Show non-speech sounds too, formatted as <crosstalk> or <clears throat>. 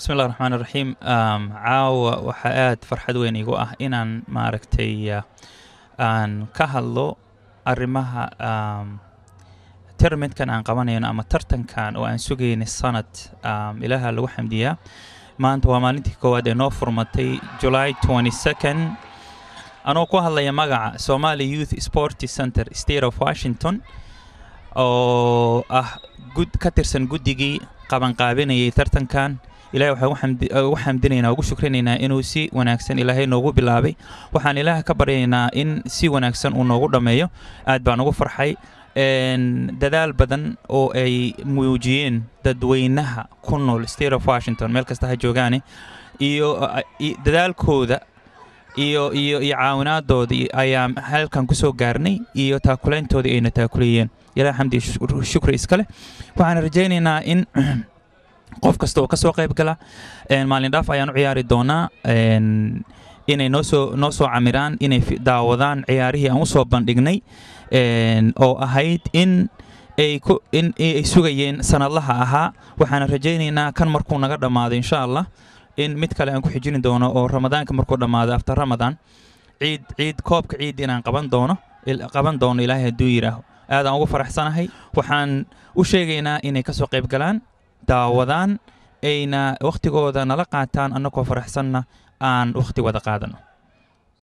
bismi illah raxmaan iraxiim caawa waxaa aada farxad weyn igu ah inaan maaragtay uh, aan ka hadlo arrimaha termitkan aan qabanayno ama tartankan oo aan sugayna sanad ilaaha lagu xamdiyaa maanta waa maalintii koowaad ee noo furmatay july second anoo ku hadlaya magaca somali youth sporty center state of washington oo ah ka tirsan guddigii qabanqaabinayay tartankan ilahay waxaan ugu xamdinaynaa ugu shukrinaynaa inuu si wanaagsan ilaahay noogu bilaabay waxaan ilaah ka baryaynaa in si wanaagsan uu noogu dhammeeyo aad baan ugu farxay dadaal badan oo ay muujiyeen dadweynaha ku nool state of washington meel kasta ha joogaane iyo dadaalkooda iyo iyo iyo caawinaadoodii ayaa halkan kusoo gaarnay iyo taakuleyntoodii ayna taakuleeyeen ilaah xamdi shukri iska leh waxaan rajaynaynaa in <clears throat> qof kasta oo ka soo qayb gala maalindhaaf ayaan u ciyaari doonaa inay noo soo camiraan inay daawadaan ciyaarihii aan u bandhignay oo ahayd in ay sugayeen sanadlaha ahaa waxaana rajaynaynaa kan markuu naga dhammaado insha allah in mid kale aan ku xijini doono oo ramadaanka markuu dhammaado after ramadan ciid ciid koobka ciid inaan qaban doono qaban doono ilaahay hadduu yidhaaho aadaan ugu faraxsanahay waxaan u sheegaynaa inay ka qayb galaan daawadaan ayna wakhtigooda nala qaataan annagoo faraxsanna aan wakhti wada qaadanno